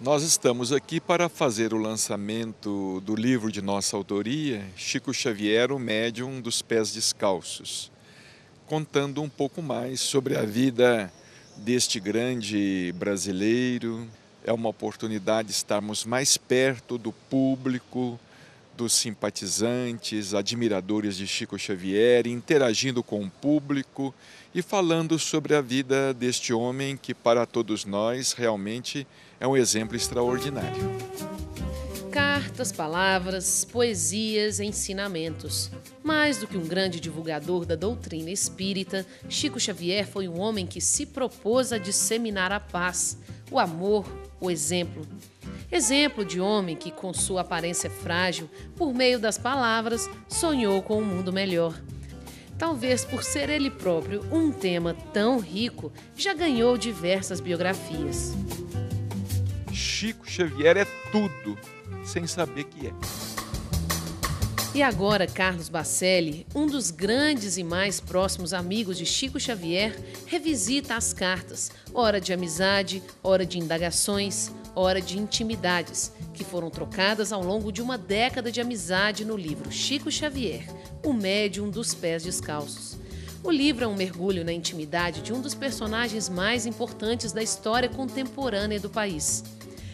Nós estamos aqui para fazer o lançamento do livro de nossa autoria, Chico Xavier, o Médium dos Pés Descalços, contando um pouco mais sobre a vida deste grande brasileiro. É uma oportunidade estarmos mais perto do público, dos simpatizantes, admiradores de Chico Xavier, interagindo com o público e falando sobre a vida deste homem que, para todos nós, realmente é um exemplo extraordinário. Cartas, palavras, poesias, ensinamentos. Mais do que um grande divulgador da doutrina espírita, Chico Xavier foi um homem que se propôs a disseminar a paz, o amor, o exemplo Exemplo de homem que, com sua aparência frágil, por meio das palavras, sonhou com um mundo melhor. Talvez por ser ele próprio um tema tão rico, já ganhou diversas biografias. Chico Xavier é tudo, sem saber que é. E agora, Carlos Bacelli, um dos grandes e mais próximos amigos de Chico Xavier, revisita as cartas, hora de amizade, hora de indagações, hora de intimidades, que foram trocadas ao longo de uma década de amizade no livro Chico Xavier, O Médium dos Pés Descalços. O livro é um mergulho na intimidade de um dos personagens mais importantes da história contemporânea do país.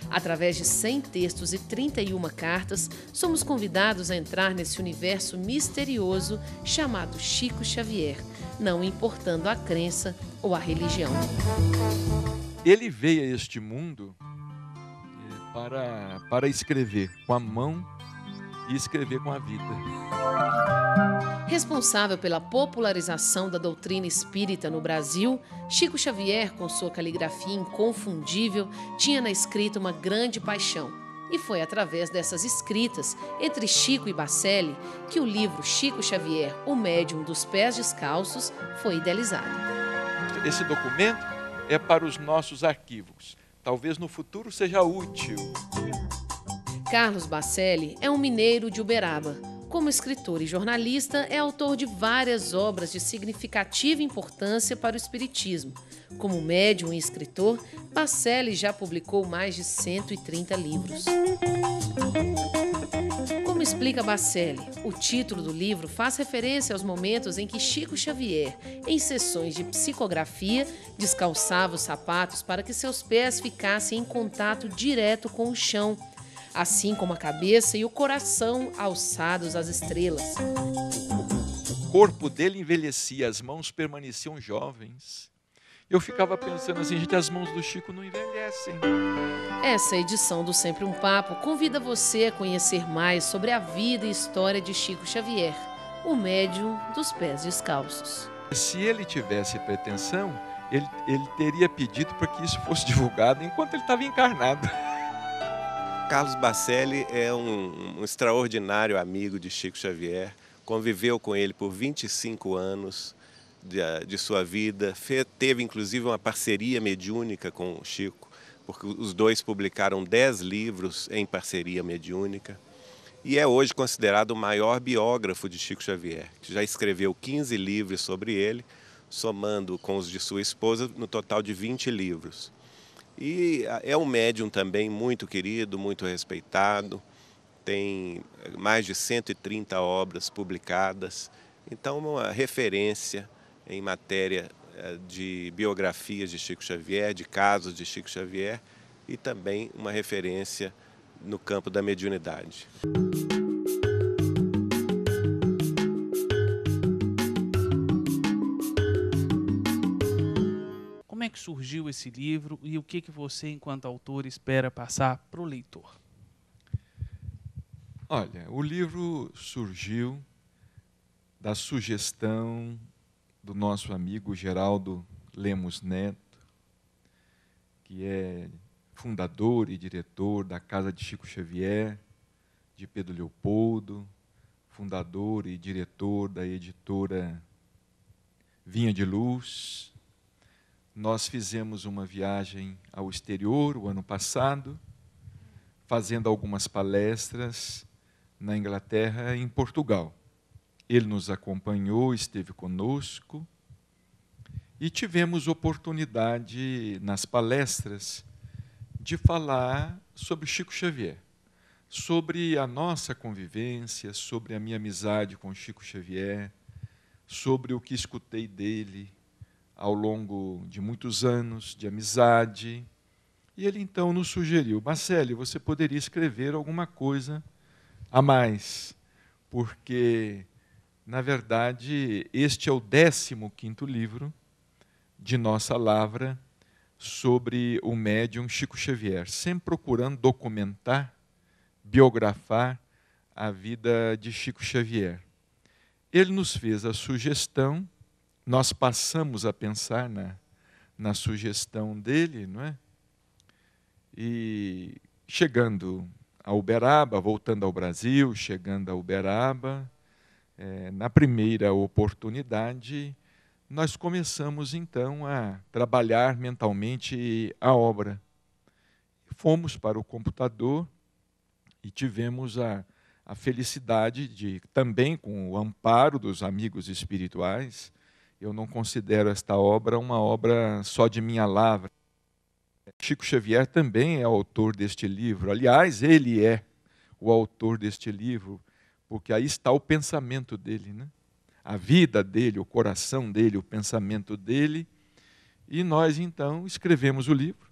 Através de 100 textos e 31 cartas, somos convidados a entrar nesse universo misterioso chamado Chico Xavier, não importando a crença ou a religião. Ele veio a este mundo para, para escrever com a mão e escrever com a vida. Responsável pela popularização da doutrina espírita no Brasil, Chico Xavier, com sua caligrafia inconfundível, tinha na escrita uma grande paixão. E foi através dessas escritas, entre Chico e Bacelli, que o livro Chico Xavier, o médium dos pés descalços, foi idealizado. Esse documento é para os nossos arquivos. Talvez no futuro seja útil. Carlos Bacelli é um mineiro de Uberaba. Como escritor e jornalista, é autor de várias obras de significativa importância para o espiritismo. Como médium e escritor, Bacelli já publicou mais de 130 livros. Explica Bacelli. O título do livro faz referência aos momentos em que Chico Xavier, em sessões de psicografia, descalçava os sapatos para que seus pés ficassem em contato direto com o chão, assim como a cabeça e o coração alçados às estrelas. O corpo dele envelhecia, as mãos permaneciam jovens, eu ficava pensando assim, gente, as mãos do Chico não envelhecem. Essa edição do Sempre um Papo convida você a conhecer mais sobre a vida e história de Chico Xavier, o médium dos pés descalços. Se ele tivesse pretensão, ele, ele teria pedido para que isso fosse divulgado enquanto ele estava encarnado. Carlos Bacelli é um, um extraordinário amigo de Chico Xavier, conviveu com ele por 25 anos de, eh, de sua vida. Fe, teve inclusive uma parceria mediúnica com o Chico, porque os dois publicaram dez livros em parceria mediúnica. E é hoje considerado o maior biógrafo de Chico Xavier, que já escreveu 15 livros sobre ele, somando com os de sua esposa, no total de 20 livros. E eh, é um médium também muito querido, muito respeitado, tem mais de 130 obras publicadas, então uma referência em matéria eh, de biografias de Chico Xavier, de casos de Chico Xavier e também uma referência no campo da mediunidade. Como é que surgiu esse livro e o que, que você, enquanto autor, espera passar para o leitor? Olha, o livro surgiu da sugestão do nosso amigo Geraldo Lemos Neto, que é fundador e diretor da Casa de Chico Xavier, de Pedro Leopoldo, fundador e diretor da editora Vinha de Luz. Nós fizemos uma viagem ao exterior o ano passado, fazendo algumas palestras na Inglaterra e em Portugal. Ele nos acompanhou, esteve conosco e tivemos oportunidade nas palestras de falar sobre Chico Xavier, sobre a nossa convivência, sobre a minha amizade com Chico Xavier, sobre o que escutei dele ao longo de muitos anos de amizade. E ele então nos sugeriu: Marcelo, você poderia escrever alguma coisa a mais, porque na verdade, este é o 15 livro de nossa lavra sobre o médium Chico Xavier, sempre procurando documentar, biografar a vida de Chico Xavier. Ele nos fez a sugestão, nós passamos a pensar na, na sugestão dele, não é? E chegando a Uberaba, voltando ao Brasil, chegando a Uberaba, é, na primeira oportunidade, nós começamos então a trabalhar mentalmente a obra. Fomos para o computador e tivemos a, a felicidade de, também com o amparo dos amigos espirituais, eu não considero esta obra uma obra só de minha lavra. Chico Xavier também é autor deste livro. Aliás, ele é o autor deste livro porque aí está o pensamento dele, né? a vida dele, o coração dele, o pensamento dele. E nós então escrevemos o livro.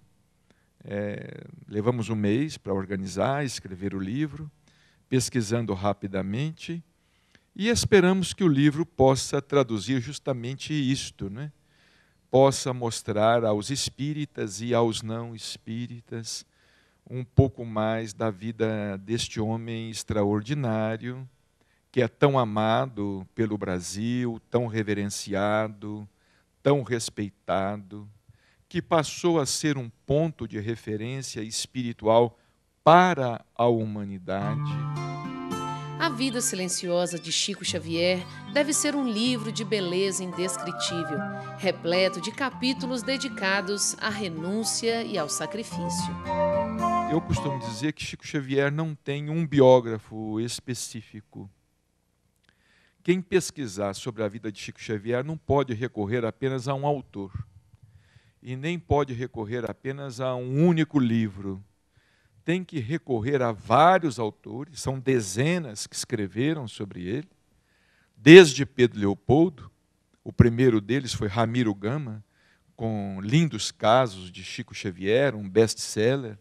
É, levamos um mês para organizar, escrever o livro, pesquisando rapidamente, e esperamos que o livro possa traduzir justamente isto, né? possa mostrar aos espíritas e aos não espíritas um pouco mais da vida deste homem extraordinário, que é tão amado pelo Brasil, tão reverenciado, tão respeitado, que passou a ser um ponto de referência espiritual para a humanidade. A Vida Silenciosa de Chico Xavier deve ser um livro de beleza indescritível, repleto de capítulos dedicados à renúncia e ao sacrifício eu costumo dizer que Chico Xavier não tem um biógrafo específico. Quem pesquisar sobre a vida de Chico Xavier não pode recorrer apenas a um autor e nem pode recorrer apenas a um único livro. Tem que recorrer a vários autores, são dezenas que escreveram sobre ele, desde Pedro Leopoldo, o primeiro deles foi Ramiro Gama, com lindos casos de Chico Xavier, um best-seller.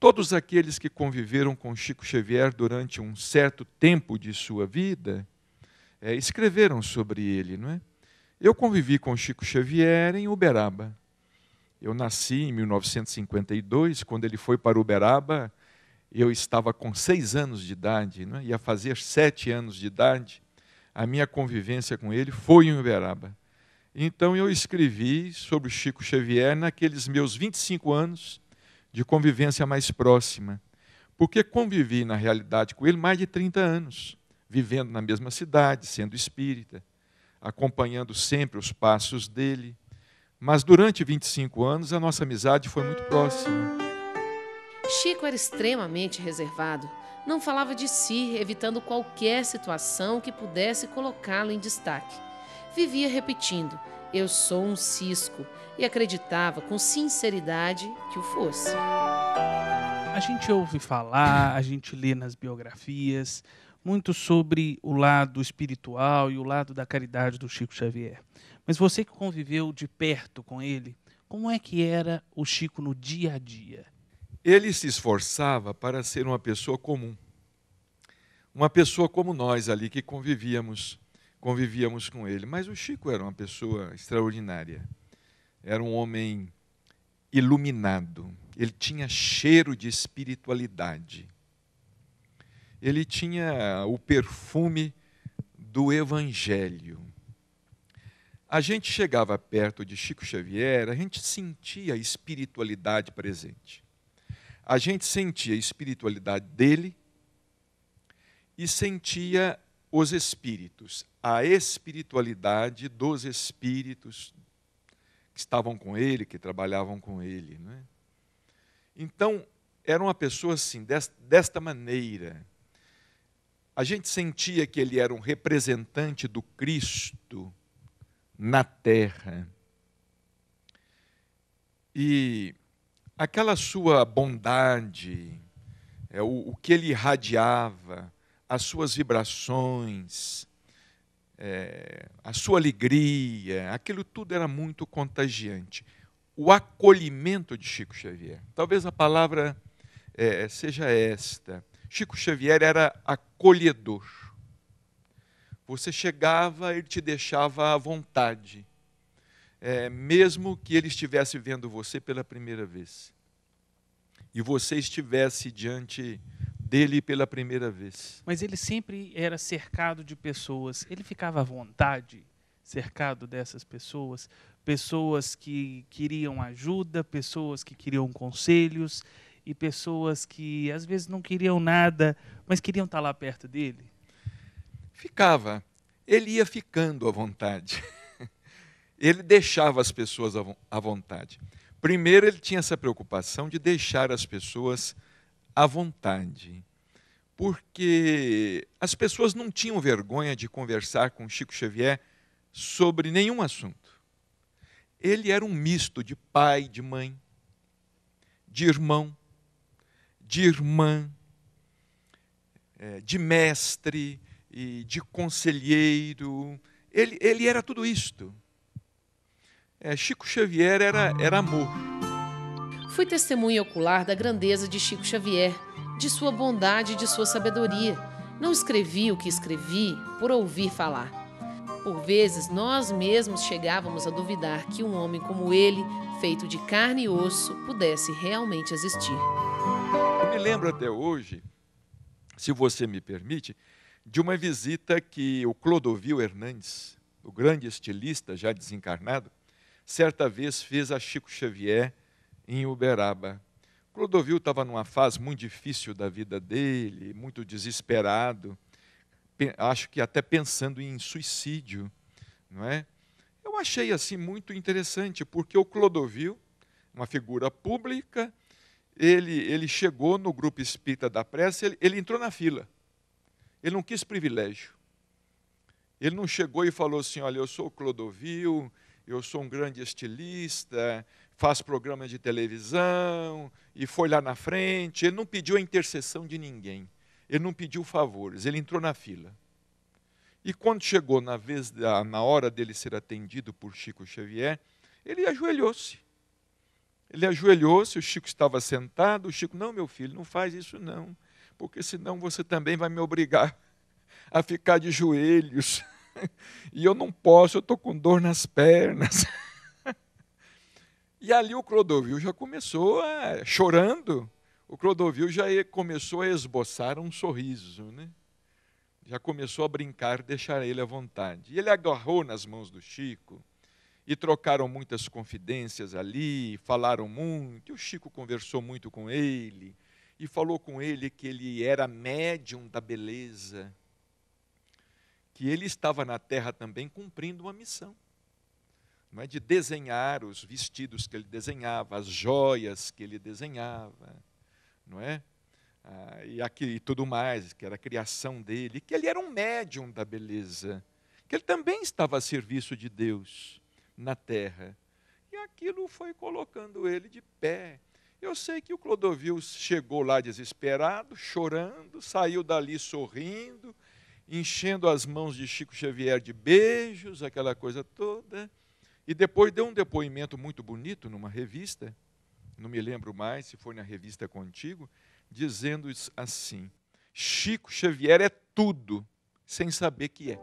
Todos aqueles que conviveram com Chico Xavier durante um certo tempo de sua vida é, escreveram sobre ele, não é? Eu convivi com Chico Xavier em Uberaba. Eu nasci em 1952, quando ele foi para Uberaba, eu estava com seis anos de idade, não é? ia fazer sete anos de idade. A minha convivência com ele foi em Uberaba. Então eu escrevi sobre Chico Xavier naqueles meus 25 anos de convivência mais próxima. Porque convivi, na realidade, com ele mais de 30 anos, vivendo na mesma cidade, sendo espírita, acompanhando sempre os passos dele. Mas durante 25 anos, a nossa amizade foi muito próxima. Chico era extremamente reservado. Não falava de si, evitando qualquer situação que pudesse colocá-lo em destaque. Vivia repetindo: Eu sou um cisco, e acreditava com sinceridade que o fosse. A gente ouve falar, a gente lê nas biografias muito sobre o lado espiritual e o lado da caridade do Chico Xavier. Mas você que conviveu de perto com ele, como é que era o Chico no dia a dia? Ele se esforçava para ser uma pessoa comum. Uma pessoa como nós ali que convivíamos, convivíamos com ele, mas o Chico era uma pessoa extraordinária era um homem iluminado, ele tinha cheiro de espiritualidade, ele tinha o perfume do Evangelho. A gente chegava perto de Chico Xavier, a gente sentia a espiritualidade presente. A gente sentia a espiritualidade dele e sentia os espíritos, a espiritualidade dos espíritos estavam com ele, que trabalhavam com ele. Né? Então, era uma pessoa assim, desta maneira. A gente sentia que ele era um representante do Cristo na terra. E aquela sua bondade, é, o que ele irradiava, as suas vibrações, é, a sua alegria, aquilo tudo era muito contagiante. O acolhimento de Chico Xavier. Talvez a palavra é, seja esta. Chico Xavier era acolhedor. Você chegava, ele te deixava à vontade, é, mesmo que ele estivesse vendo você pela primeira vez e você estivesse diante dele pela primeira vez. Mas ele sempre era cercado de pessoas, ele ficava à vontade cercado dessas pessoas, pessoas que queriam ajuda, pessoas que queriam conselhos e pessoas que às vezes não queriam nada, mas queriam estar lá perto dele. Ficava, ele ia ficando à vontade. Ele deixava as pessoas à vontade. Primeiro, ele tinha essa preocupação de deixar as pessoas à vontade, porque as pessoas não tinham vergonha de conversar com Chico Xavier sobre nenhum assunto. Ele era um misto de pai, de mãe, de irmão, de irmã, eh, de mestre e de conselheiro. Ele, ele era tudo isto. É, Chico Xavier era, era amor. Fui testemunha ocular da grandeza de Chico Xavier, de sua bondade e de sua sabedoria. Não escrevi o que escrevi por ouvir falar. Por vezes, nós mesmos chegávamos a duvidar que um homem como ele, feito de carne e osso, pudesse realmente existir. Eu me lembro até hoje, se você me permite, de uma visita que o Clodovil Hernandes, o grande estilista já desencarnado, certa vez fez a Chico Xavier em Uberaba. Clodovil estava numa fase muito difícil da vida dele, muito desesperado, acho que até pensando em suicídio, não é? Eu achei assim muito interessante, porque o Clodovil, uma figura pública, ele, ele chegou no grupo espírita da prece, ele, ele entrou na fila. Ele não quis privilégio. Ele não chegou e falou assim: olha, eu sou o Clodovil, eu sou um grande estilista, faz programa de televisão e foi lá na frente. Ele não pediu a intercessão de ninguém, ele não pediu favores, ele entrou na fila. E quando chegou na, vez da, na hora dele ser atendido por Chico Xavier, ele ajoelhou-se. Ele ajoelhou-se, o Chico estava sentado. O Chico, não, meu filho, não faz isso não, porque senão você também vai me obrigar a ficar de joelhos. E eu não posso, eu estou com dor nas pernas. E ali o Clodovil já começou a, é, chorando, o Clodovil já começou a esboçar um sorriso, né? Já começou a brincar, deixar ele à vontade. E ele agarrou nas mãos do Chico e trocaram muitas confidências ali, falaram muito. E o Chico conversou muito com ele e falou com ele que ele era médium da beleza, que ele estava na terra também cumprindo uma missão é? de desenhar os vestidos que ele desenhava, as joias que ele desenhava, não é? Ah, e, aqui, e tudo mais, que era a criação dele, que ele era um médium da beleza, que ele também estava a serviço de Deus na terra. E aquilo foi colocando ele de pé. Eu sei que o Clodovil chegou lá desesperado, chorando, saiu dali sorrindo, enchendo as mãos de Chico Xavier de beijos, aquela coisa toda. E depois deu um depoimento muito bonito numa revista, não me lembro mais se foi na revista Contigo, dizendo assim: Chico Xavier é tudo, sem saber que é.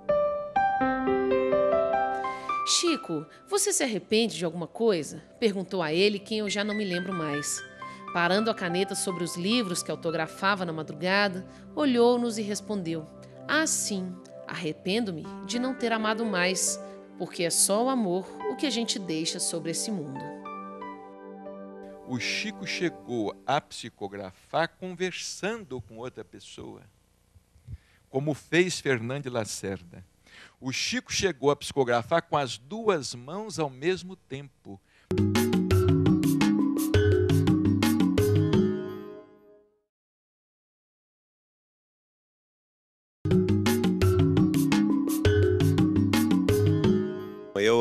Chico, você se arrepende de alguma coisa? perguntou a ele quem eu já não me lembro mais. Parando a caneta sobre os livros que autografava na madrugada, olhou-nos e respondeu: Ah, sim, arrependo-me de não ter amado mais, porque é só o amor que a gente deixa sobre esse mundo. O Chico chegou a psicografar conversando com outra pessoa, como fez Fernandes Lacerda. O Chico chegou a psicografar com as duas mãos ao mesmo tempo.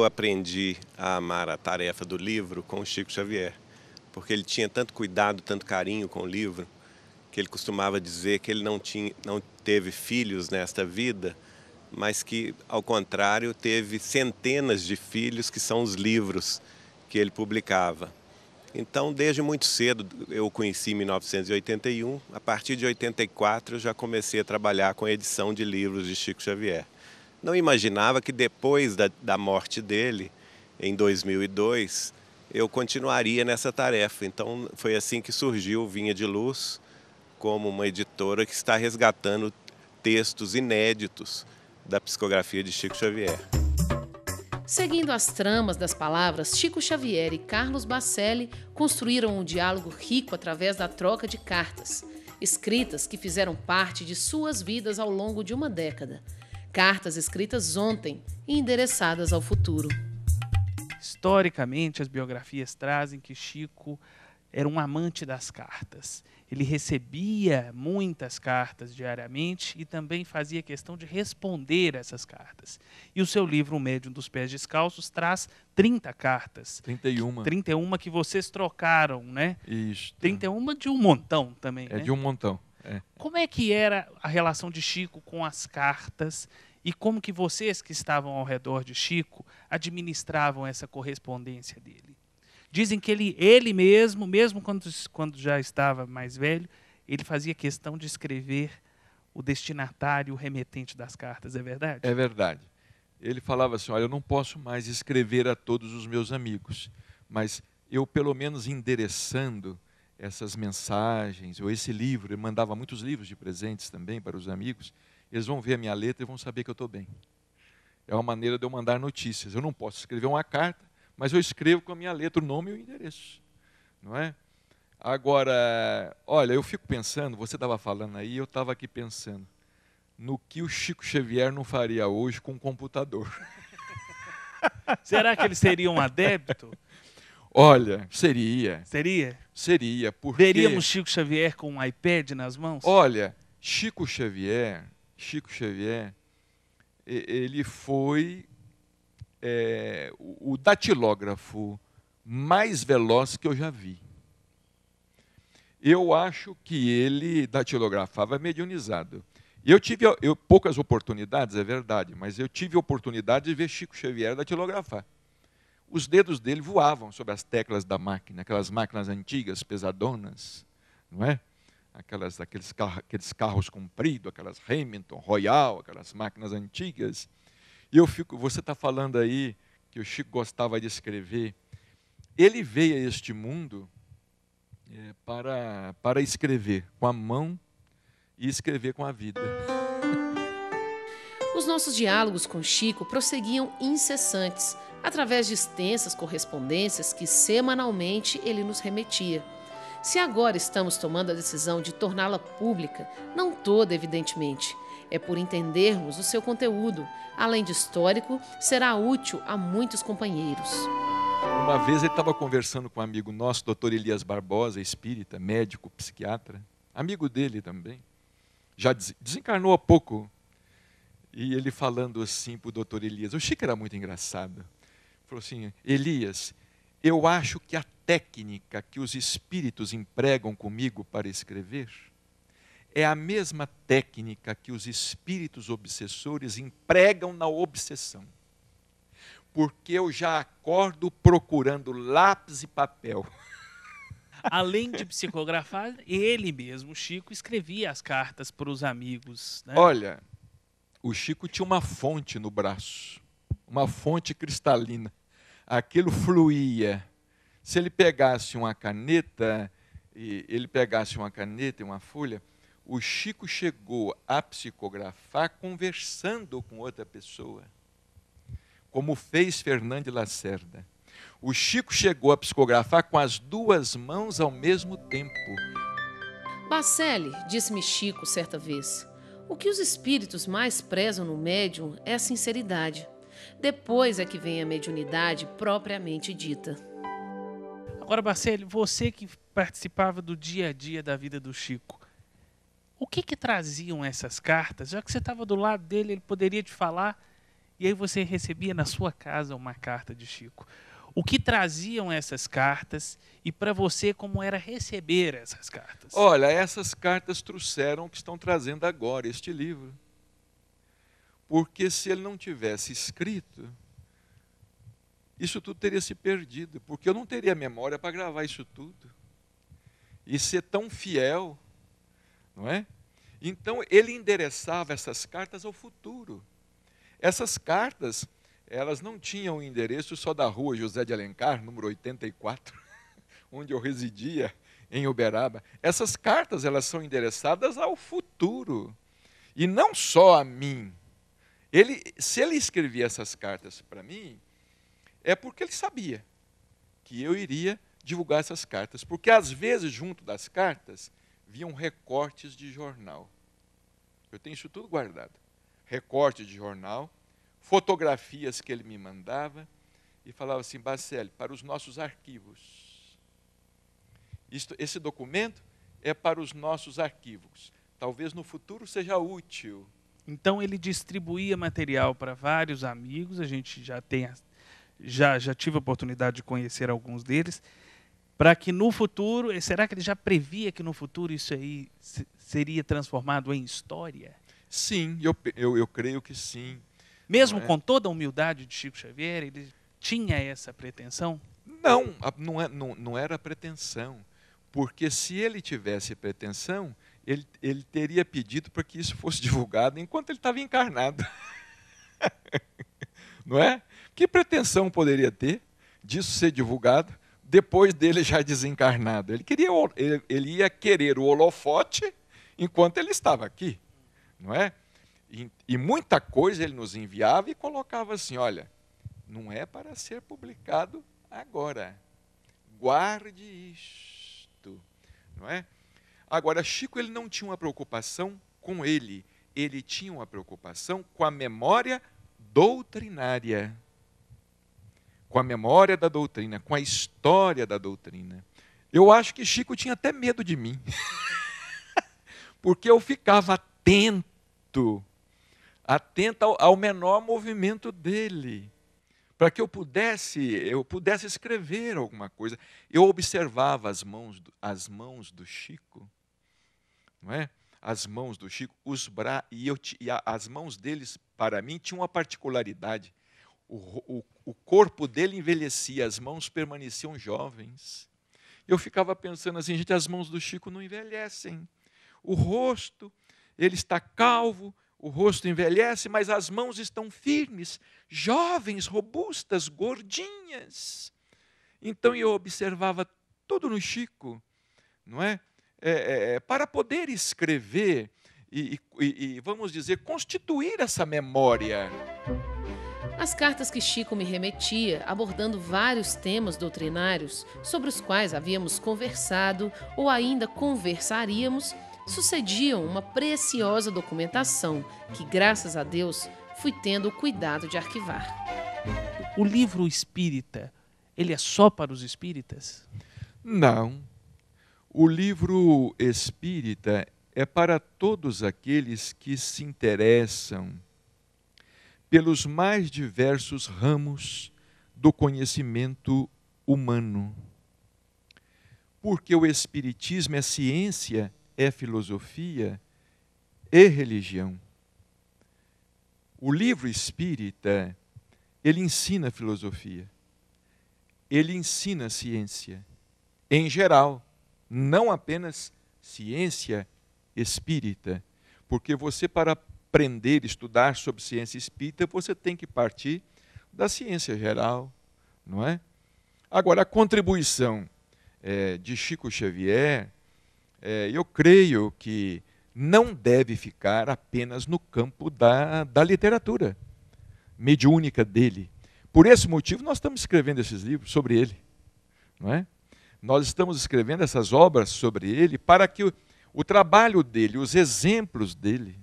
aprendi a amar a tarefa do livro com o Chico Xavier, porque ele tinha tanto cuidado, tanto carinho com o livro, que ele costumava dizer que ele não, tinha, não teve filhos nesta vida, mas que, ao contrário, teve centenas de filhos que são os livros que ele publicava. Então, desde muito cedo, eu o conheci em 1981. A partir de 84, eu já comecei a trabalhar com a edição de livros de Chico Xavier não imaginava que depois da, da morte dele, em 2002, eu continuaria nessa tarefa. Então foi assim que surgiu Vinha de Luz, como uma editora que está resgatando textos inéditos da psicografia de Chico Xavier. Seguindo as tramas das palavras, Chico Xavier e Carlos Bacelli construíram um diálogo rico através da troca de cartas, escritas que fizeram parte de suas vidas ao longo de uma década. Cartas escritas ontem e endereçadas ao futuro. Historicamente, as biografias trazem que Chico era um amante das cartas. Ele recebia muitas cartas diariamente e também fazia questão de responder essas cartas. E o seu livro, O Médium dos Pés Descalços, traz 30 cartas. 31. 31 que vocês trocaram, né? Isso. 31 de um montão também. É né? de um montão. É. Como é que era a relação de Chico com as cartas e como que vocês que estavam ao redor de Chico administravam essa correspondência dele? Dizem que ele, ele mesmo, mesmo quando, quando já estava mais velho, ele fazia questão de escrever o destinatário, o remetente das cartas, é verdade? É verdade. Ele falava assim: Olha, eu não posso mais escrever a todos os meus amigos, mas eu, pelo menos endereçando essas mensagens, ou esse livro, eu mandava muitos livros de presentes também para os amigos, eles vão ver a minha letra e vão saber que eu estou bem. É uma maneira de eu mandar notícias. Eu não posso escrever uma carta, mas eu escrevo com a minha letra, o nome e o endereço. Não é? Agora, olha, eu fico pensando, você estava falando aí, eu estava aqui pensando, no que o Chico Xavier não faria hoje com um computador. Será que ele seria um adepto? Olha, seria. Seria? Seria, porque... Veríamos Chico Xavier com um iPad nas mãos? Olha, Chico Xavier, Chico Xavier, ele foi é, o datilógrafo mais veloz que eu já vi. Eu acho que ele datilografava medianizado. Eu tive eu, poucas oportunidades, é verdade, mas eu tive oportunidade de ver Chico Xavier datilografar os dedos dele voavam sobre as teclas da máquina, aquelas máquinas antigas, pesadonas, não é? Aquelas, aqueles, carros, aqueles carros compridos, aquelas Remington Royal, aquelas máquinas antigas. E eu fico, você está falando aí que o Chico gostava de escrever. Ele veio a este mundo é, para, para escrever com a mão e escrever com a vida. Os nossos diálogos com Chico prosseguiam incessantes através de extensas correspondências que semanalmente ele nos remetia. Se agora estamos tomando a decisão de torná-la pública, não toda, evidentemente, é por entendermos o seu conteúdo. Além de histórico, será útil a muitos companheiros. Uma vez ele estava conversando com um amigo nosso, doutor Elias Barbosa, espírita, médico, psiquiatra, amigo dele também, já desencarnou há pouco. E ele falando assim para o doutor Elias, o Chico era muito engraçado falou assim: Elias, eu acho que a técnica que os espíritos empregam comigo para escrever é a mesma técnica que os espíritos obsessores empregam na obsessão. Porque eu já acordo procurando lápis e papel. Além de psicografar, ele mesmo, Chico, escrevia as cartas para os amigos. Né? Olha, o Chico tinha uma fonte no braço uma fonte cristalina. Aquilo fluía. Se ele pegasse uma caneta, ele pegasse uma caneta e uma folha, o Chico chegou a psicografar conversando com outra pessoa, como fez Fernando Lacerda. O Chico chegou a psicografar com as duas mãos ao mesmo tempo. Bacelli, disse-me Chico certa vez, o que os espíritos mais prezam no médium é a sinceridade. Depois é que vem a mediunidade propriamente dita. Agora, Marcelo, você que participava do dia a dia da vida do Chico, o que, que traziam essas cartas? Já que você estava do lado dele, ele poderia te falar, e aí você recebia na sua casa uma carta de Chico. O que traziam essas cartas e para você como era receber essas cartas? Olha, essas cartas trouxeram o que estão trazendo agora este livro. Porque se ele não tivesse escrito, isso tudo teria se perdido, porque eu não teria memória para gravar isso tudo. E ser tão fiel, não é? Então ele endereçava essas cartas ao futuro. Essas cartas, elas não tinham o endereço só da rua José de Alencar, número 84, onde eu residia em Uberaba. Essas cartas, elas são endereçadas ao futuro. E não só a mim, ele, se ele escrevia essas cartas para mim, é porque ele sabia que eu iria divulgar essas cartas, porque às vezes junto das cartas vinham recortes de jornal. Eu tenho isso tudo guardado. Recorte de jornal, fotografias que ele me mandava e falava assim, Bacelli, para os nossos arquivos. Isto, esse documento é para os nossos arquivos. Talvez no futuro seja útil então ele distribuía material para vários amigos, a gente já tem já já tive a oportunidade de conhecer alguns deles, para que no futuro, eh, será que ele já previa que no futuro isso aí seria transformado em história? Sim, eu, eu, eu creio que sim. Mesmo é? com toda a humildade de Chico Xavier, ele tinha essa pretensão? Não, não, é, não, não era pretensão. Porque se ele tivesse pretensão, ele, ele teria pedido para que isso fosse divulgado enquanto ele estava encarnado. Não é? Que pretensão poderia ter disso ser divulgado depois dele já desencarnado? Ele, queria, ele, ele ia querer o holofote enquanto ele estava aqui. Não é? E, e muita coisa ele nos enviava e colocava assim: olha, não é para ser publicado agora. Guarde isto. Não é? Agora, Chico ele não tinha uma preocupação com ele, ele tinha uma preocupação com a memória doutrinária, com a memória da doutrina, com a história da doutrina. Eu acho que Chico tinha até medo de mim, porque eu ficava atento, atento ao, ao menor movimento dele para que eu pudesse eu pudesse escrever alguma coisa. Eu observava as mãos as mãos do Chico não é? As mãos do Chico, os bra e, eu, e a, as mãos deles para mim tinham uma particularidade. O, o, o corpo dele envelhecia, as mãos permaneciam jovens. Eu ficava pensando assim, gente, as mãos do Chico não envelhecem. O rosto, ele está calvo, o rosto envelhece, mas as mãos estão firmes, jovens, robustas, gordinhas. Então eu observava tudo no Chico, não é? É, é, é, para poder escrever e, e, e, vamos dizer, constituir essa memória. As cartas que Chico me remetia, abordando vários temas doutrinários sobre os quais havíamos conversado ou ainda conversaríamos, sucediam uma preciosa documentação que, graças a Deus, fui tendo o cuidado de arquivar. O livro espírita, ele é só para os espíritas? Não. O livro espírita é para todos aqueles que se interessam pelos mais diversos ramos do conhecimento humano. Porque o Espiritismo é ciência, é filosofia e é religião. O livro espírita, ele ensina filosofia, ele ensina ciência, em geral não apenas ciência espírita, porque você, para aprender, estudar sobre ciência espírita, você tem que partir da ciência geral, não é? Agora, a contribuição é, de Chico Xavier, é, eu creio que não deve ficar apenas no campo da, da literatura mediúnica dele. Por esse motivo, nós estamos escrevendo esses livros sobre ele. Não é? Nós estamos escrevendo essas obras sobre ele para que o, o trabalho dele, os exemplos dele,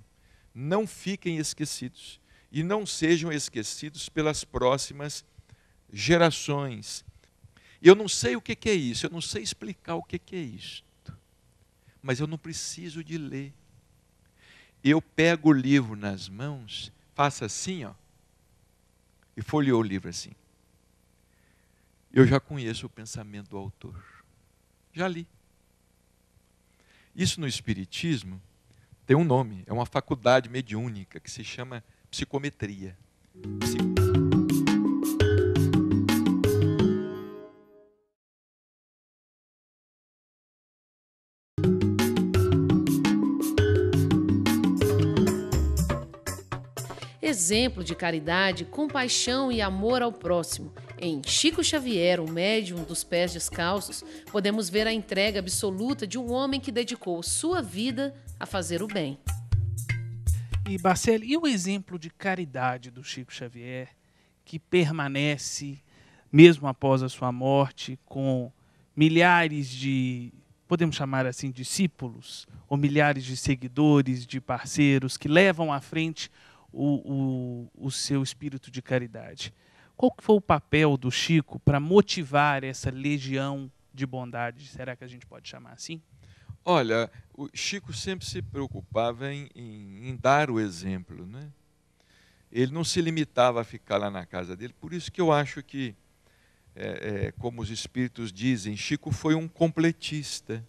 não fiquem esquecidos e não sejam esquecidos pelas próximas gerações. Eu não sei o que é isso, eu não sei explicar o que é isto, mas eu não preciso de ler. Eu pego o livro nas mãos, faço assim, ó, e folheou o livro assim. Eu já conheço o pensamento do autor já li. Isso no Espiritismo tem um nome, é uma faculdade mediúnica que se chama psicometria. Psico... exemplo de caridade, compaixão e amor ao próximo. Em Chico Xavier, o médium dos pés descalços, podemos ver a entrega absoluta de um homem que dedicou sua vida a fazer o bem. E Barcelo, e o exemplo de caridade do Chico Xavier, que permanece mesmo após a sua morte, com milhares de, podemos chamar assim, discípulos, ou milhares de seguidores, de parceiros, que levam à frente o, o, o seu espírito de caridade. Qual que foi o papel do Chico para motivar essa legião de bondade? Será que a gente pode chamar assim? Olha, o Chico sempre se preocupava em, em, em dar o exemplo, né? ele não se limitava a ficar lá na casa dele. Por isso que eu acho que, é, é, como os espíritos dizem, Chico foi um completista,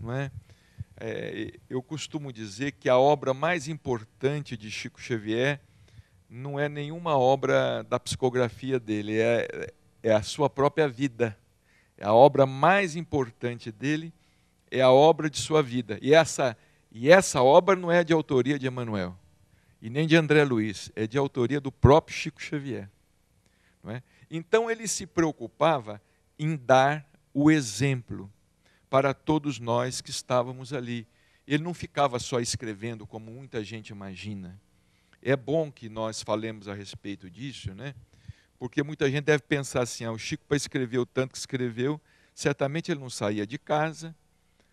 não é? É, eu costumo dizer que a obra mais importante de Chico Xavier não é nenhuma obra da psicografia dele, é, é a sua própria vida. A obra mais importante dele é a obra de sua vida. E essa, e essa obra não é de autoria de Emmanuel e nem de André Luiz, é de autoria do próprio Chico Xavier. É? Então ele se preocupava em dar o exemplo para todos nós que estávamos ali. Ele não ficava só escrevendo, como muita gente imagina. É bom que nós falemos a respeito disso, né? porque muita gente deve pensar assim: ah, o Chico, para escrever o tanto que escreveu, certamente ele não saía de casa,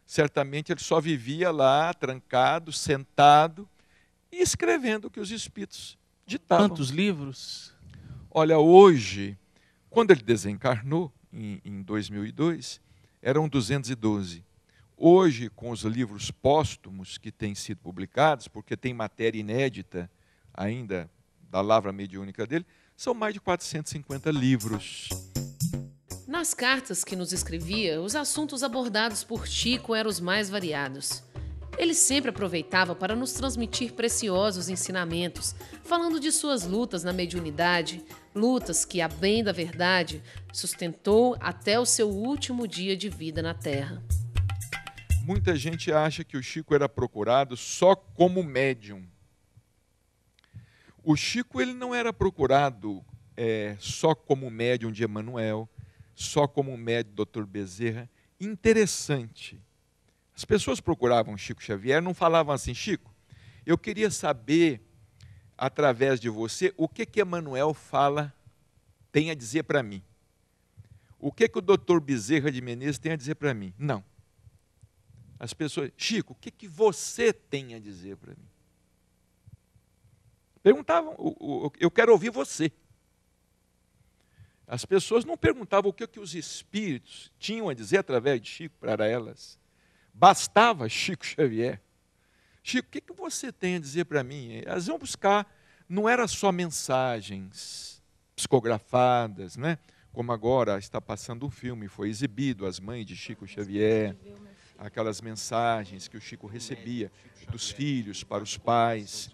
certamente ele só vivia lá, trancado, sentado, e escrevendo o que os espíritos ditavam. Quantos livros? Olha, hoje, quando ele desencarnou, em, em 2002, eram 212. Hoje, com os livros póstumos que têm sido publicados, porque tem matéria inédita ainda da lavra mediúnica dele, são mais de 450 livros. Nas cartas que nos escrevia, os assuntos abordados por Chico eram os mais variados. Ele sempre aproveitava para nos transmitir preciosos ensinamentos, falando de suas lutas na mediunidade, lutas que, a bem da verdade, sustentou até o seu último dia de vida na Terra. Muita gente acha que o Chico era procurado só como médium. O Chico ele não era procurado é, só como médium de Emanuel, só como médium do Dr. Bezerra. Interessante as pessoas procuravam Chico Xavier, não falavam assim, Chico, eu queria saber, através de você, o que que Emanuel fala, tem a dizer para mim. O que que o doutor Bezerra de Menezes tem a dizer para mim? Não. As pessoas, Chico, o que que você tem a dizer para mim? Perguntavam, eu quero ouvir você. As pessoas não perguntavam o que, que os espíritos tinham a dizer através de Chico para elas. Bastava Chico Xavier. Chico, o que, que você tem a dizer para mim? Elas iam buscar, não era só mensagens psicografadas, né? como agora está passando o um filme, foi exibido, As Mães de Chico Xavier, né, aquelas mensagens que o Chico recebia dos filhos para os pais,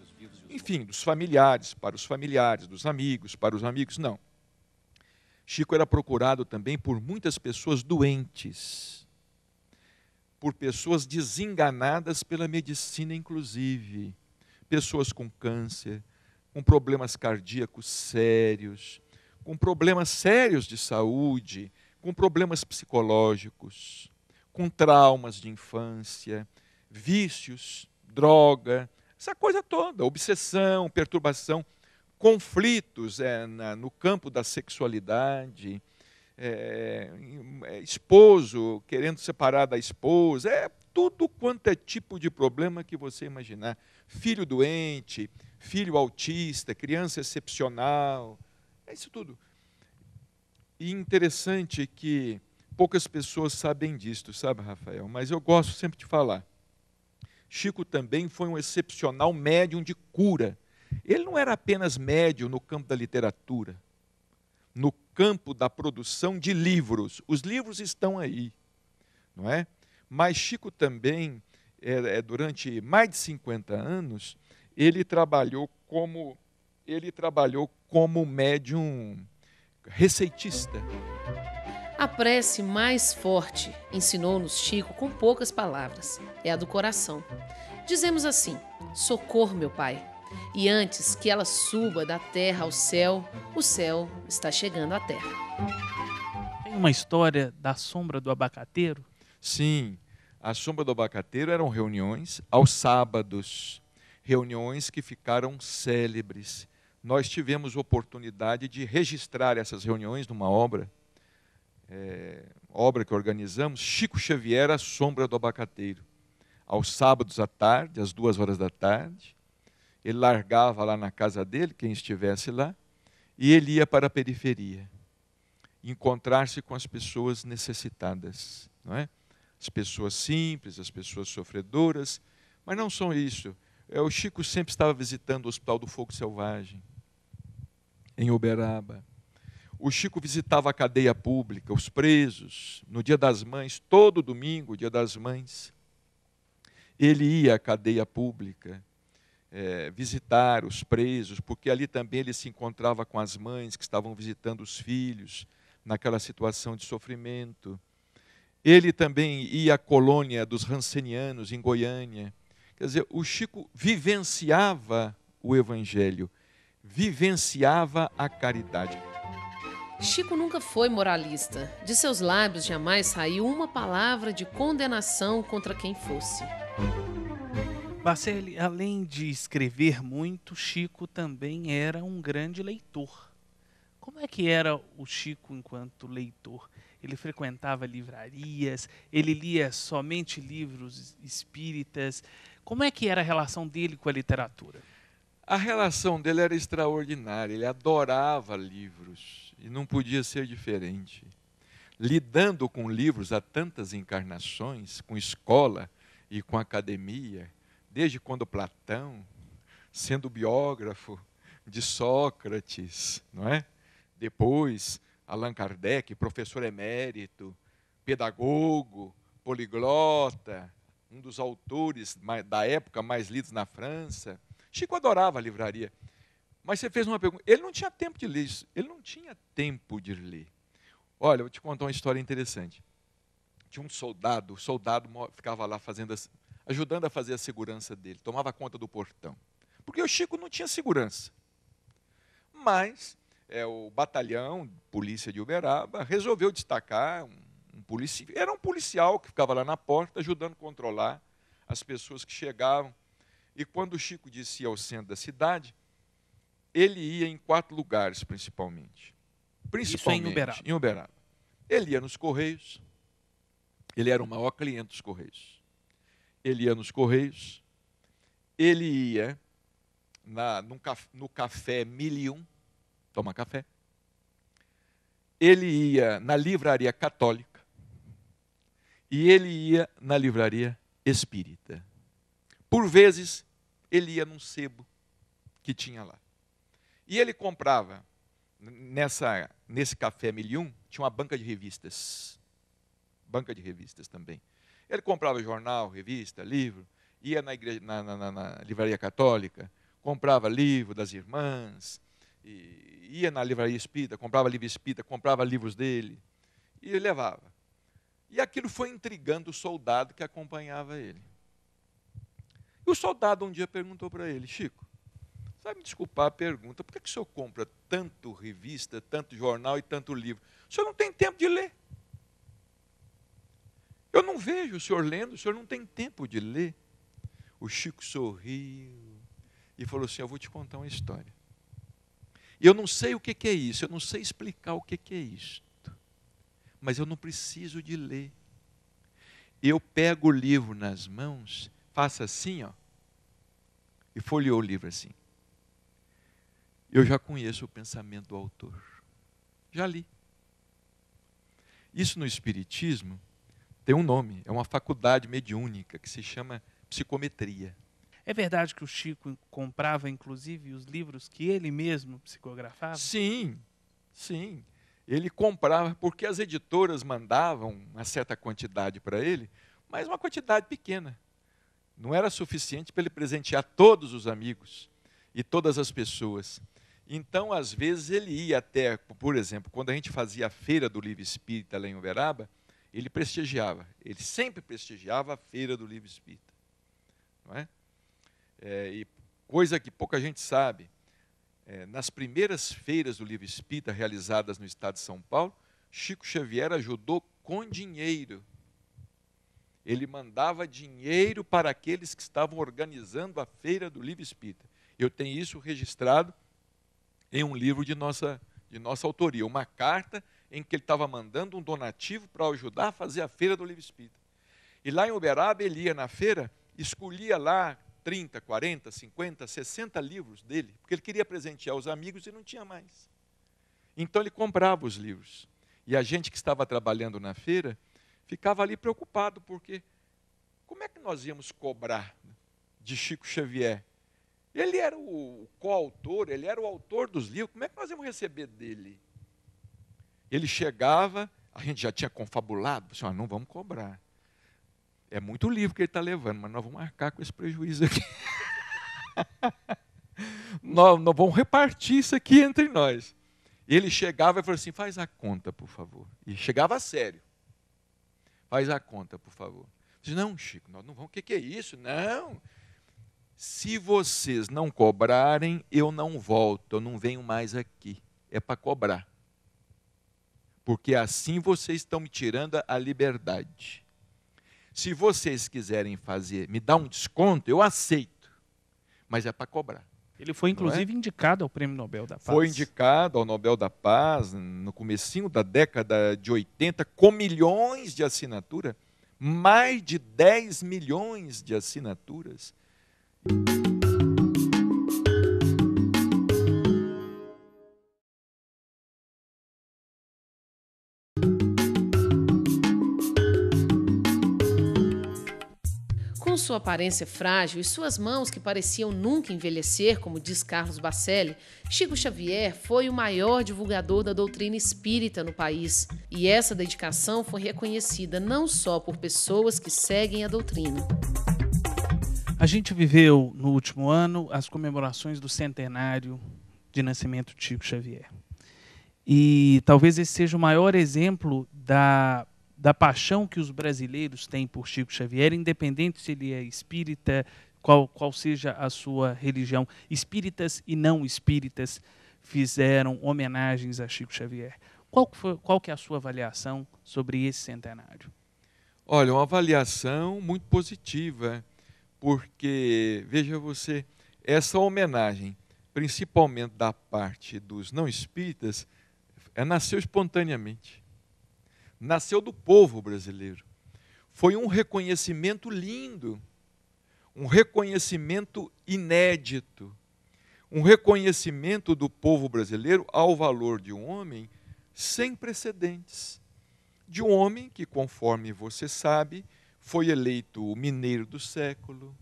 enfim, dos familiares para os familiares, dos amigos para os amigos, não. Chico era procurado também por muitas pessoas doentes, por pessoas desenganadas pela medicina, inclusive. Pessoas com câncer, com problemas cardíacos sérios, com problemas sérios de saúde, com problemas psicológicos, com traumas de infância, vícios, droga, essa coisa toda, obsessão, perturbação, conflitos é, na, no campo da sexualidade é, é, é, esposo querendo separar da esposa, é tudo quanto é tipo de problema que você imaginar. Filho doente, filho autista, criança excepcional, é isso tudo. E interessante que poucas pessoas sabem disto, sabe, Rafael? Mas eu gosto sempre de falar. Chico também foi um excepcional médium de cura. Ele não era apenas médium no campo da literatura, no campo da produção de livros. Os livros estão aí, não é? Mas Chico também, é, é, durante mais de 50 anos, ele trabalhou como ele trabalhou como médium receitista. A prece mais forte, ensinou-nos Chico com poucas palavras, é a do coração. Dizemos assim: Socorro, meu Pai, e antes que ela suba da terra ao céu, o céu está chegando à terra. Tem uma história da sombra do abacateiro? Sim, a sombra do abacateiro eram reuniões aos sábados, reuniões que ficaram célebres. Nós tivemos oportunidade de registrar essas reuniões numa obra, é, obra que organizamos, Chico Xavier, A Sombra do Abacateiro. Aos sábados à tarde, às duas horas da tarde, ele largava lá na casa dele, quem estivesse lá, e ele ia para a periferia encontrar-se com as pessoas necessitadas, não é? As pessoas simples, as pessoas sofredoras, mas não são isso. É, o Chico sempre estava visitando o Hospital do Fogo Selvagem, em Uberaba. O Chico visitava a cadeia pública, os presos, no Dia das Mães, todo domingo, Dia das Mães. Ele ia à cadeia pública é, visitar os presos, porque ali também ele se encontrava com as mães que estavam visitando os filhos, naquela situação de sofrimento. Ele também ia à colônia dos rancenianos, em Goiânia. Quer dizer, o Chico vivenciava o Evangelho, vivenciava a caridade. Chico nunca foi moralista. De seus lábios jamais saiu uma palavra de condenação contra quem fosse. Marcele, além de escrever muito, Chico também era um grande leitor. Como é que era o Chico enquanto leitor? Ele frequentava livrarias, ele lia somente livros espíritas. Como é que era a relação dele com a literatura? A relação dele era extraordinária, ele adorava livros e não podia ser diferente. Lidando com livros há tantas encarnações, com escola e com academia, Desde quando Platão, sendo biógrafo de Sócrates, não é? Depois Allan Kardec, professor emérito, pedagogo, poliglota, um dos autores da época mais lidos na França. Chico adorava a livraria. Mas você fez uma pergunta. Ele não tinha tempo de ler isso. Ele não tinha tempo de ler. Olha, eu vou te contar uma história interessante. Tinha um soldado, o soldado ficava lá fazendo assim, ajudando a fazer a segurança dele, tomava conta do portão. Porque o Chico não tinha segurança. Mas é, o batalhão, polícia de Uberaba, resolveu destacar um, um policial. Era um policial que ficava lá na porta ajudando a controlar as pessoas que chegavam. E quando o Chico disse ao centro da cidade, ele ia em quatro lugares principalmente. Principalmente Isso em Uberaba. em Uberaba. Ele ia nos Correios. Ele era o maior cliente dos Correios ele ia nos Correios, ele ia na, no Café Milium, tomar café, ele ia na Livraria Católica e ele ia na Livraria Espírita. Por vezes, ele ia num sebo que tinha lá. E ele comprava, nessa, nesse Café Milium, tinha uma banca de revistas. Banca de revistas também ele comprava jornal, revista, livro, ia na, igreja, na, na, na livraria católica, comprava livro das irmãs, ia na livraria espírita, comprava livro espírita, comprava livros dele, e levava. E aquilo foi intrigando o soldado que acompanhava ele. E o soldado um dia perguntou para ele, Chico, vai me desculpar a pergunta, por que, que o senhor compra tanto revista, tanto jornal e tanto livro? O senhor não tem tempo de ler. Eu não vejo o senhor lendo, o senhor não tem tempo de ler. O Chico sorriu e falou assim: Eu vou te contar uma história. E eu não sei o que é isso, eu não sei explicar o que é isto, mas eu não preciso de ler. Eu pego o livro nas mãos, faço assim, ó, e folheou o livro assim. Eu já conheço o pensamento do autor, já li. Isso no Espiritismo tem um nome, é uma faculdade mediúnica que se chama psicometria. É verdade que o Chico comprava, inclusive, os livros que ele mesmo psicografava? Sim, sim. Ele comprava porque as editoras mandavam uma certa quantidade para ele, mas uma quantidade pequena. Não era suficiente para ele presentear todos os amigos e todas as pessoas. Então, às vezes, ele ia até, por exemplo, quando a gente fazia a feira do livro espírita lá em Uberaba, ele prestigiava, ele sempre prestigiava a feira do livro espírita. Não é? é e coisa que pouca gente sabe, é, nas primeiras feiras do livro espírita realizadas no estado de São Paulo, Chico Xavier ajudou com dinheiro. Ele mandava dinheiro para aqueles que estavam organizando a feira do livro espírita. Eu tenho isso registrado em um livro de nossa, de nossa autoria, uma carta em que ele estava mandando um donativo para ajudar a fazer a feira do livro espírita. E lá em Uberaba, ele ia na feira, escolhia lá 30, 40, 50, 60 livros dele, porque ele queria presentear os amigos e não tinha mais. Então ele comprava os livros. E a gente que estava trabalhando na feira ficava ali preocupado, porque como é que nós íamos cobrar de Chico Xavier? Ele era o coautor, ele era o autor dos livros, como é que nós íamos receber dele? Ele chegava, a gente já tinha confabulado, assim, ah, não vamos cobrar. É muito livro que ele está levando, mas nós vamos marcar com esse prejuízo aqui. nós, nós vamos repartir isso aqui entre nós. Ele chegava e falou assim: faz a conta, por favor. E chegava a sério. Faz a conta, por favor. Eu disse, não, Chico, nós não vamos. O que, que é isso? Não. Se vocês não cobrarem, eu não volto, eu não venho mais aqui. É para cobrar porque assim vocês estão me tirando a liberdade. Se vocês quiserem fazer, me dá um desconto, eu aceito, mas é para cobrar. Ele foi é? inclusive é? indicado ao Prêmio Nobel da Paz. Foi indicado ao Nobel da Paz no comecinho da década de 80 com milhões de assinaturas, mais de 10 milhões de assinaturas. sua aparência frágil e suas mãos que pareciam nunca envelhecer, como diz Carlos Bacelli, Chico Xavier foi o maior divulgador da doutrina espírita no país, e essa dedicação foi reconhecida não só por pessoas que seguem a doutrina. A gente viveu no último ano as comemorações do centenário de nascimento de Chico Xavier. E talvez esse seja o maior exemplo da da paixão que os brasileiros têm por Chico Xavier, independente se ele é espírita, qual, qual seja a sua religião. Espíritas e não espíritas fizeram homenagens a Chico Xavier. Qual, foi, qual que é a sua avaliação sobre esse centenário? Olha, uma avaliação muito positiva, é, porque, veja você, essa homenagem, principalmente da parte dos não espíritas, é, nasceu espontaneamente nasceu do povo brasileiro. Foi um reconhecimento lindo, um reconhecimento inédito, um reconhecimento do povo brasileiro ao valor de um homem sem precedentes. De um homem que, conforme você sabe, foi eleito o mineiro do século,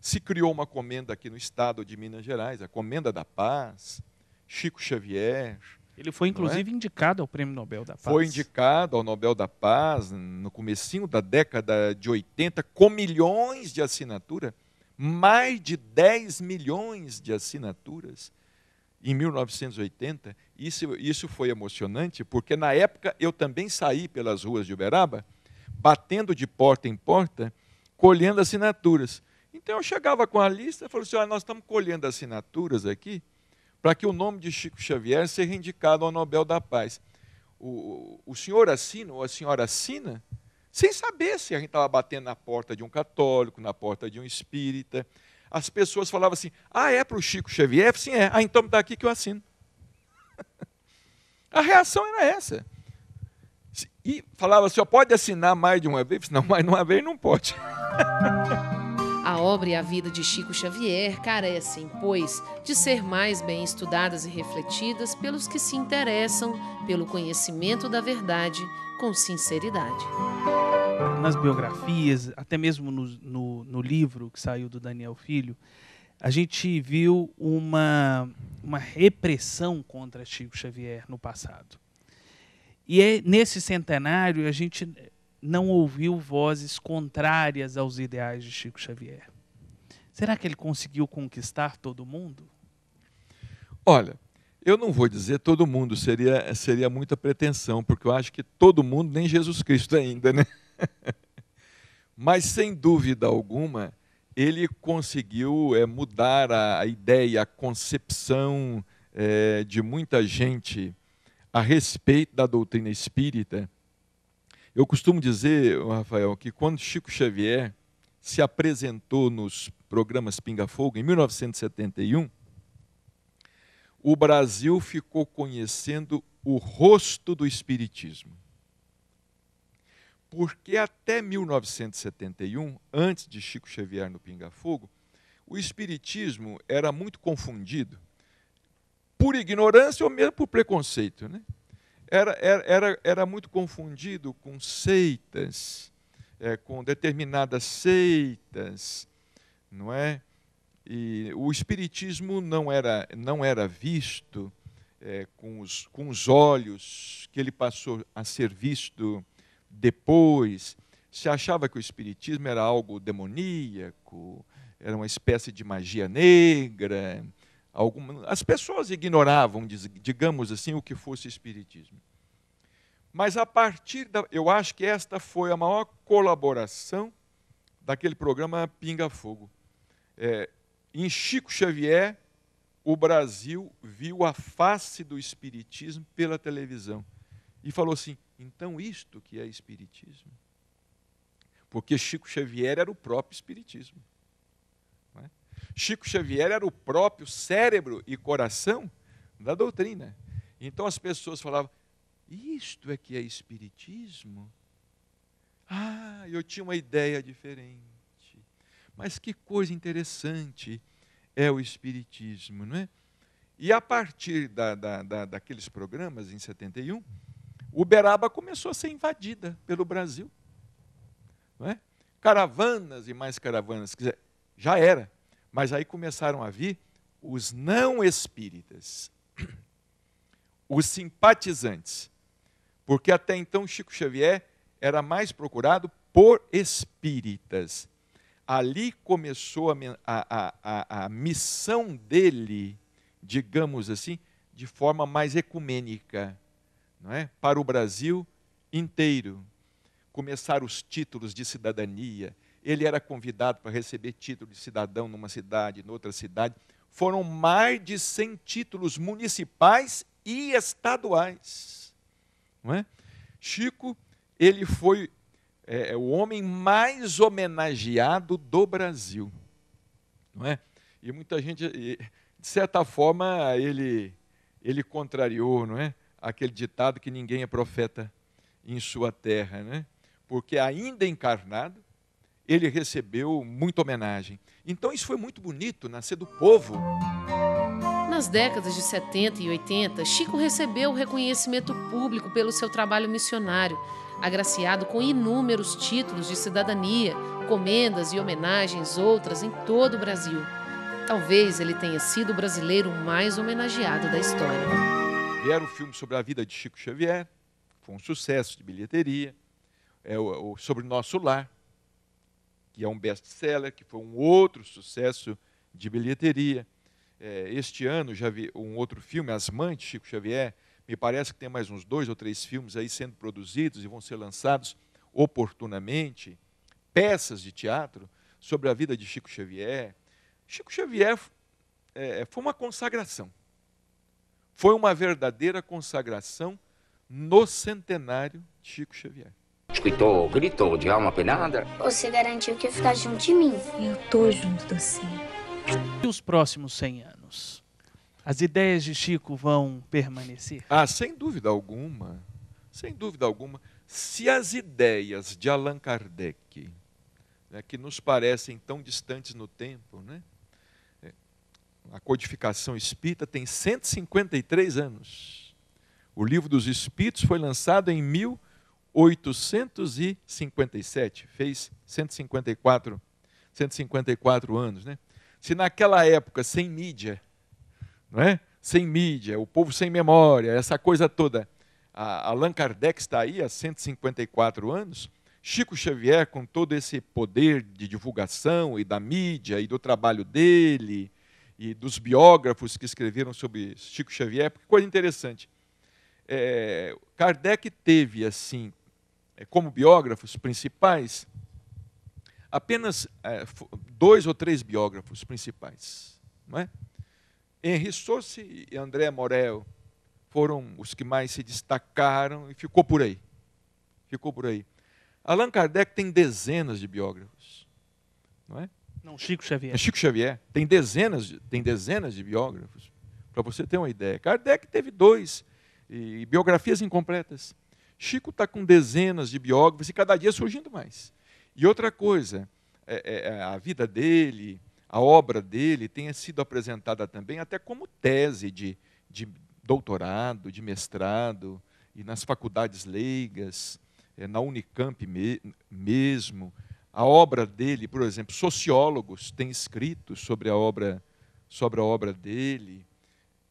se criou uma comenda aqui no estado de Minas Gerais, a Comenda da Paz, Chico Xavier, ele foi é? inclusive é? indicado ao Prêmio Nobel da Paz. Foi indicado ao Nobel da Paz no comecinho da década de 80 com milhões de assinaturas, mais de 10 milhões de assinaturas em 1980. Isso, isso foi emocionante, porque na época eu também saí pelas ruas de Uberaba, batendo de porta em porta, colhendo assinaturas. Então eu chegava com a lista e falava assim: ah, nós estamos colhendo assinaturas aqui para que o nome de Chico Xavier seja indicado ao Nobel da Paz. O, o senhor assina ou a senhora assina sem saber se a gente estava batendo na porta de um católico, na porta de um espírita. As pessoas falavam assim: ah, é para o Chico Xavier? Sim, é. Ah, então está aqui que eu assino. a reação era essa. E falava assim: pode assinar mais de uma vez? Não, mais de uma vez não pode. obra e a vida de Chico Xavier carecem, é assim, pois, de ser mais bem estudadas e refletidas pelos que se interessam pelo conhecimento da verdade com sinceridade. Nas biografias, até mesmo no, no, no livro que saiu do Daniel Filho, a gente viu uma, uma repressão contra Chico Xavier no passado. E é, nesse centenário a gente não ouviu vozes contrárias aos ideais de Chico Xavier. Será que ele conseguiu conquistar todo mundo? Olha, eu não vou dizer todo mundo, seria, seria muita pretensão, porque eu acho que todo mundo, nem Jesus Cristo ainda, né? Mas, sem dúvida alguma, ele conseguiu é, mudar a, a, ideia, a concepção é, de muita gente a respeito da doutrina espírita. Eu costumo dizer, Rafael, que quando Chico Xavier se apresentou nos programas Pinga Fogo em 1971, o Brasil ficou conhecendo o rosto do espiritismo. Porque até 1971, antes de Chico Xavier no Pinga Fogo, o espiritismo era muito confundido por ignorância ou mesmo por preconceito, né? Era, era, era, era muito confundido com seitas, é, com determinadas seitas, não é? E o espiritismo não era, não era visto é, com, os, com os olhos que ele passou a ser visto depois. Se achava que o espiritismo era algo demoníaco, era uma espécie de magia negra. Alguma, as pessoas ignoravam, digamos assim, o que fosse espiritismo. Mas a partir da. Eu acho que esta foi a maior colaboração daquele programa Pinga Fogo. É, em Chico Xavier, o Brasil viu a face do Espiritismo pela televisão e falou assim: então isto que é Espiritismo? Porque Chico Xavier era o próprio Espiritismo. É? Chico Xavier era o próprio cérebro e coração da doutrina. Então as pessoas falavam: isto é que é espiritismo? Ah, eu tinha uma ideia diferente. Mas que coisa interessante é o espiritismo, não é? E a partir da, da, da, daqueles programas em 71, Uberaba começou a ser invadida pelo Brasil. Não é? Caravanas e mais caravanas, quiser já era. Mas aí começaram a vir os não espíritas, os simpatizantes porque até então Chico Xavier era mais procurado por espíritas. Ali começou a, a, a, a missão dele, digamos assim, de forma mais ecumênica, não é? para o Brasil inteiro. Começar os títulos de cidadania, ele era convidado para receber título de cidadão numa cidade, noutra cidade. Foram mais de 100 títulos municipais e estaduais não é? Chico, ele foi é, é, o homem mais homenageado do Brasil. Não é? E muita gente, de certa forma, ele, ele contrariou não é? aquele ditado que ninguém é profeta em sua terra. Né? Porque ainda encarnado, ele recebeu muita homenagem. Então isso foi muito bonito, nascer do povo nas décadas de 70 e 80, Chico recebeu reconhecimento público pelo seu trabalho missionário, agraciado com inúmeros títulos de cidadania, comendas e homenagens outras em todo o Brasil. Talvez ele tenha sido o brasileiro mais homenageado da história. Vieram um filme sobre a vida de Chico Xavier, foi um sucesso de bilheteria, é, o, o Sobre Nosso Lar, que é um best-seller, que foi um outro sucesso de bilheteria é, este ano já vi um outro filme, As Mães de Chico Xavier. Me parece que tem mais uns dois ou três filmes aí sendo produzidos e vão ser lançados oportunamente. Peças de teatro sobre a vida de Chico Xavier. Chico Xavier é, foi uma consagração. Foi uma verdadeira consagração no centenário de Chico Xavier. Escutou, gritou de alma penada. Você garantiu que ia ficar junto de mim. Eu tô junto de você. E os próximos 100 anos? As ideias de Chico vão permanecer? Ah, sem dúvida alguma. Sem dúvida alguma. Se as ideias de Allan Kardec, né, que nos parecem tão distantes no tempo, né, é, a codificação espírita tem 153 anos. O livro dos Espíritos foi lançado em 1857, fez 154, 154 anos. Né? Se naquela época, sem mídia, não é? sem mídia, o povo sem memória, essa coisa toda, a Allan Kardec está aí há 154 anos, Chico Xavier, com todo esse poder de divulgação e da mídia e do trabalho dele, e dos biógrafos que escreveram sobre Chico Xavier, porque coisa interessante. É, Kardec teve, assim, eh, como biógrafos principais, apenas é, dois ou três biógrafos principais. Não é? Henri Sosse e André Morel foram os que mais se destacaram e ficou por aí. Ficou por aí. Allan Kardec tem dezenas de biógrafos. Não é? Não, Chico Xavier. É Chico Xavier tem dezenas de, tem dezenas de biógrafos, para você ter uma ideia. Kardec teve dois, e, e biografias incompletas. Chico está com dezenas de biógrafos e cada dia surgindo mais. E outra coisa, é, é, é, a vida dele, a obra dele tenha sido apresentada também até como tese de, de doutorado, de mestrado, e nas faculdades leigas, é, na Unicamp me, mesmo. A obra dele, por exemplo, sociólogos têm escrito sobre a obra, sobre a obra dele,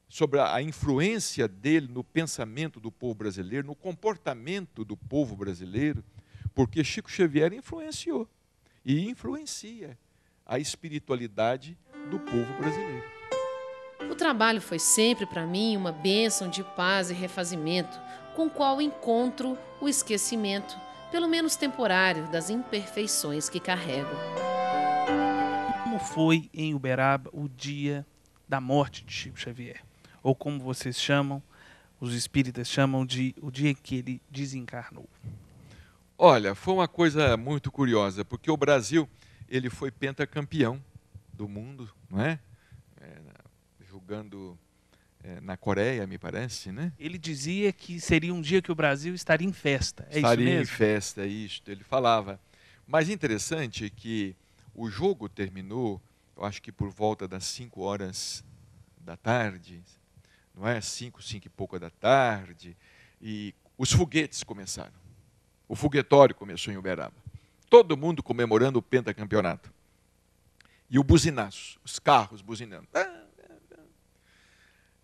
sobre a, a influência dele no pensamento do povo brasileiro, no comportamento do povo brasileiro. Porque Chico Xavier influenciou e influencia a espiritualidade do povo brasileiro. O trabalho foi sempre para mim uma bênção de paz e refazimento, com qual encontro o esquecimento, pelo menos temporário, das imperfeições que carrego. Como foi em Uberaba o dia da morte de Chico Xavier? Ou como vocês chamam, os espíritas chamam de o dia em que ele desencarnou? Olha, foi uma coisa muito curiosa, porque o Brasil ele foi pentacampeão do mundo, não é? é jogando é, na Coreia, me parece, né? Ele dizia que seria um dia que o Brasil estaria em festa. É estaria isso mesmo? em festa, é isto, ele falava. Mas interessante que o jogo terminou, eu acho que por volta das 5 horas da tarde, não é? 5, 5 e pouco da tarde, e os foguetes começaram. O foguetório começou em Uberaba. Todo mundo comemorando o pentacampeonato. E o buzinaço, os carros buzinando. Ah, ah, ah.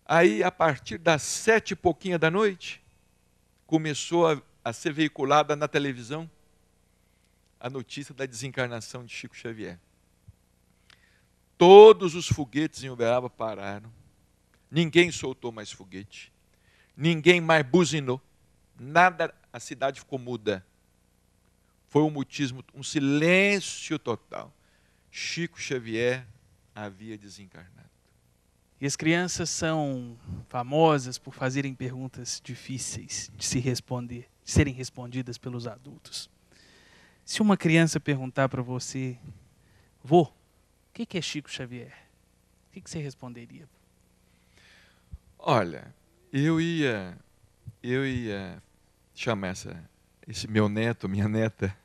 Aí, a partir das sete e pouquinha da noite, começou a, a ser veiculada na televisão a notícia da desencarnação de Chico Xavier. Todos os foguetes em Uberaba pararam. Ninguém soltou mais foguete. Ninguém mais buzinou. Nada, a cidade ficou muda. Foi um mutismo, um silêncio total. Chico Xavier havia desencarnado. E as crianças são famosas por fazerem perguntas difíceis de se responder, de serem respondidas pelos adultos. Se uma criança perguntar para você, vô, o que, que, é Chico Xavier? O que, que você responderia? Olha, eu ia, eu ia chama essa, esse meu neto, minha neta,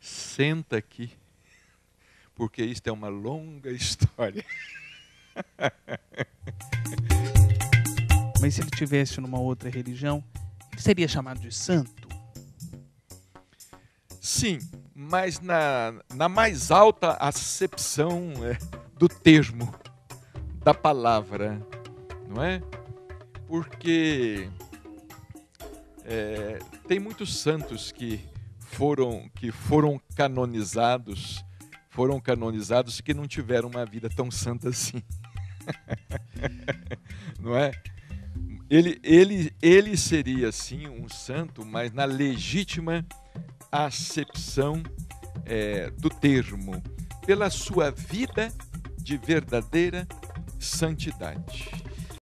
senta aqui, porque isto é uma longa história. Mas se ele tivesse numa outra religião, ele seria chamado de santo? Sim, mas na, na mais alta acepção é, do termo, da palavra, não é? Porque é, tem muitos santos que foram, que foram canonizados, foram canonizados que não tiveram uma vida tão santa assim. não é? Ele, ele, ele seria sim um santo, mas na legítima acepção é, do termo, pela sua vida de verdadeira santidade.